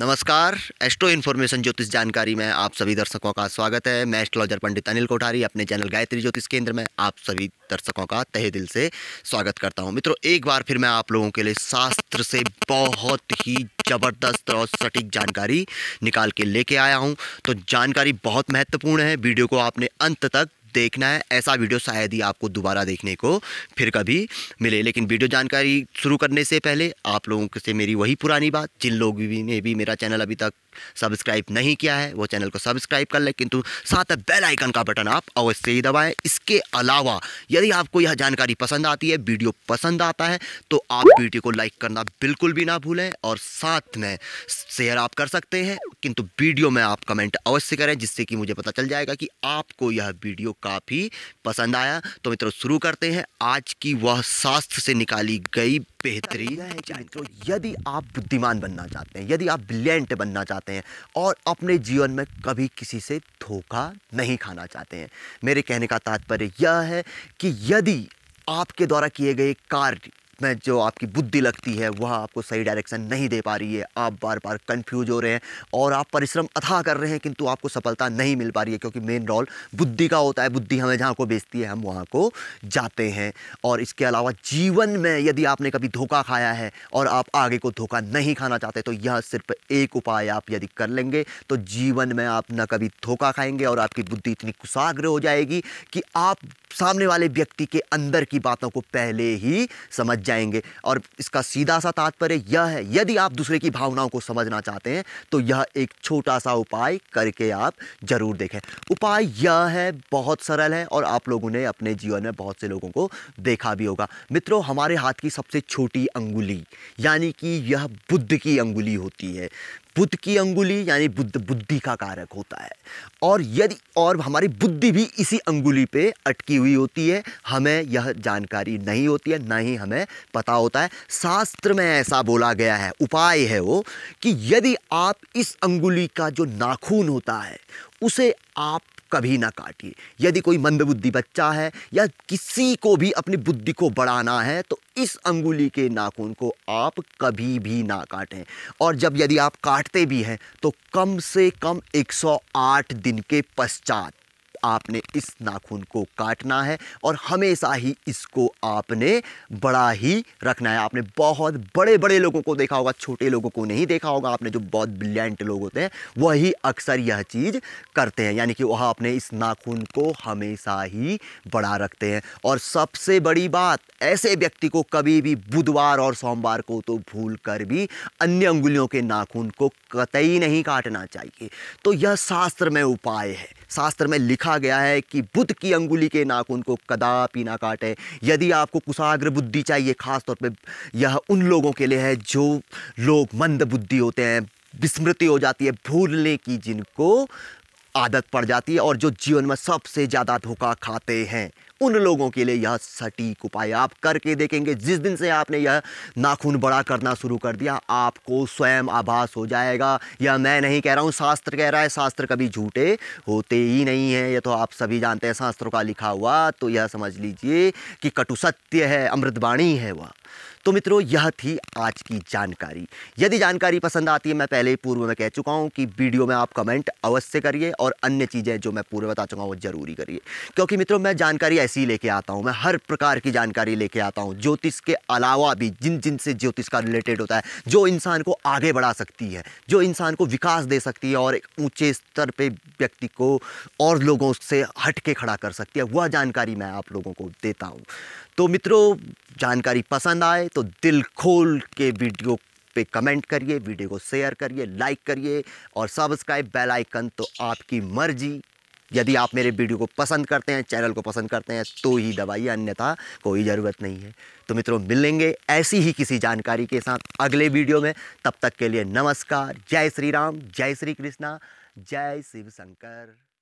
नमस्कार astro information ज्योतिष जानकारी में आप सभी दर्शकों का स्वागत है मैं एस्ट्रोलॉजर पंडित अनिल कोठारी अपने चैनल गायत्री ज्योतिष केंद्र में आप सभी दर्शकों का तहे दिल से स्वागत करता हूं मित्रों एक बार फिर मैं आप लोगों के लिए शास्त्र से बहुत ही ज़बरदस्त और सटीक जानकारी निकाल के लेके आया हूँ तो जानकारी बहुत महत्वपूर्ण है वीडियो को आपने अंत तक देखना है ऐसा वीडियो शायद ही आपको दोबारा देखने को फिर कभी मिले लेकिन वीडियो जानकारी शुरू करने से पहले आप लोगों से मेरी वही पुरानी बात जिन लोगों ने भी मेरा चैनल अभी तक सब्सक्राइब नहीं किया है वो चैनल को सब्सक्राइब कर लें किंतु साथ बेल आइकन का बटन आप अवश्य ही दबाएं इसके अलावा यदि आपको यह जानकारी पसंद आती है वीडियो पसंद आता है तो आप वीडियो को लाइक करना बिल्कुल भी ना भूलें और साथ में शेयर आप कर सकते हैं किंतु वीडियो में आप कमेंट अवश्य करें जिससे कि मुझे पता चल जाएगा कि आपको यह वीडियो काफ़ी पसंद आया तो मित्रों शुरू करते हैं आज की वह शास्त्र से निकाली गई बेहतरीन है कि तो यदि आप बुद्धिमान बनना चाहते हैं यदि आप ब्रिलियंट बनना चाहते हैं और अपने जीवन में कभी किसी से धोखा नहीं खाना चाहते हैं मेरे कहने का तात्पर्य यह है कि यदि आपके द्वारा किए गए कार्य में जो आपकी बुद्धि लगती है वह आपको सही डायरेक्शन नहीं दे पा रही है आप बार बार कन्फ्यूज हो रहे हैं और आप परिश्रम अथाह कर रहे हैं किंतु आपको सफलता नहीं मिल पा रही है क्योंकि मेन रोल बुद्धि का होता है बुद्धि हमें जहाँ को बेचती है हम वहाँ को जाते हैं और इसके अलावा जीवन में यदि आपने कभी धोखा खाया है और आप आगे को धोखा नहीं खाना चाहते तो यह सिर्फ एक उपाय आप यदि कर लेंगे तो जीवन में आप न कभी धोखा खाएंगे और आपकी बुद्धि इतनी कुशाग्र हो जाएगी कि आप सामने वाले व्यक्ति के अंदर की बातों को पहले ही समझ जाएंगे और इसका सीधा सा तात्पर्य यह है यदि आप दूसरे की भावनाओं को समझना चाहते हैं तो यह एक छोटा सा उपाय करके आप ज़रूर देखें उपाय यह है बहुत सरल है और आप लोगों ने अपने जीवन में बहुत से लोगों को देखा भी होगा मित्रों हमारे हाथ की सबसे छोटी अंगुली यानी कि यह बुद्ध की अंगुली होती है बुद्ध की अंगुली यानी बुद्ध बुद्धि का कारक होता है और यदि और हमारी बुद्धि भी इसी अंगुली पे अटकी हुई होती है हमें यह जानकारी नहीं होती है ना ही हमें पता होता है शास्त्र में ऐसा बोला गया है उपाय है वो कि यदि आप इस अंगुली का जो नाखून होता है उसे आप कभी ना काटिए यदि कोई मंदबुद्धि बच्चा है या किसी को भी अपनी बुद्धि को बढ़ाना है तो इस अंगुली के नाखून को आप कभी भी ना काटें और जब यदि आप काटते भी हैं तो कम से कम 108 दिन के पश्चात आपने इस नाखून को काटना है और हमेशा ही इसको आपने बड़ा ही रखना है आपने बहुत बड़े बड़े लोगों को देखा होगा छोटे लोगों को नहीं देखा होगा आपने जो बहुत ब्रिलियंट लोग होते हैं वही अक्सर यह चीज़ करते हैं यानी कि वह अपने इस नाखून को हमेशा ही बड़ा रखते हैं और सबसे बड़ी बात ऐसे व्यक्ति को कभी भी बुधवार और सोमवार को तो भूल कर भी अन्य अंगुलियों के नाखून को कतई नहीं काटना चाहिए तो यह शास्त्र में उपाय है शास्त्र में लिखा कहा गया है कि बुद्ध की अंगुली के नाखून को कदापि ना काटे यदि आपको कुशाग्र बुद्धि चाहिए खासतौर पर यह उन लोगों के लिए है जो लोग मंद बुद्धि होते हैं विस्मृति हो जाती है भूलने की जिनको आदत पड़ जाती है और जो जीवन में सबसे ज़्यादा धोखा खाते हैं उन लोगों के लिए यह सटीक उपाय आप करके देखेंगे जिस दिन से आपने यह नाखून बड़ा करना शुरू कर दिया आपको स्वयं आभास हो जाएगा यह मैं नहीं कह रहा हूँ शास्त्र कह रहा है शास्त्र कभी झूठे होते ही नहीं है यह तो आप सभी जानते हैं शास्त्रों का लिखा हुआ तो यह समझ लीजिए कि कटु सत्य है अमृतवाणी है वह तो मित्रों यह थी आज की जानकारी यदि जानकारी पसंद आती है मैं पहले ही पूर्व में कह चुका हूँ कि वीडियो में आप कमेंट अवश्य करिए और अन्य चीज़ें जो मैं पूर्व बता चुका हूँ वो ज़रूरी करिए क्योंकि मित्रों मैं जानकारी ऐसी ही लेके आता हूँ मैं हर प्रकार की जानकारी लेके आता हूँ ज्योतिष के अलावा भी जिन जिन से ज्योतिष का रिलेटेड होता है जो इंसान को आगे बढ़ा सकती है जो इंसान को विकास दे सकती है और ऊँचे स्तर पर व्यक्ति को और लोगों से हट के खड़ा कर सकती है वह जानकारी मैं आप लोगों को देता हूँ तो मित्रों जानकारी पसंद आए तो दिल खोल के वीडियो पे कमेंट करिए वीडियो को शेयर करिए लाइक करिए और सब्सक्राइब बेल आइकन तो आपकी मर्जी यदि आप मेरे वीडियो को पसंद करते हैं चैनल को पसंद करते हैं तो ही दबाइए अन्यथा कोई ज़रूरत नहीं है तो मित्रों मिलेंगे ऐसी ही किसी जानकारी के साथ अगले वीडियो में तब तक के लिए नमस्कार जय श्री राम जय श्री कृष्णा जय शिव शंकर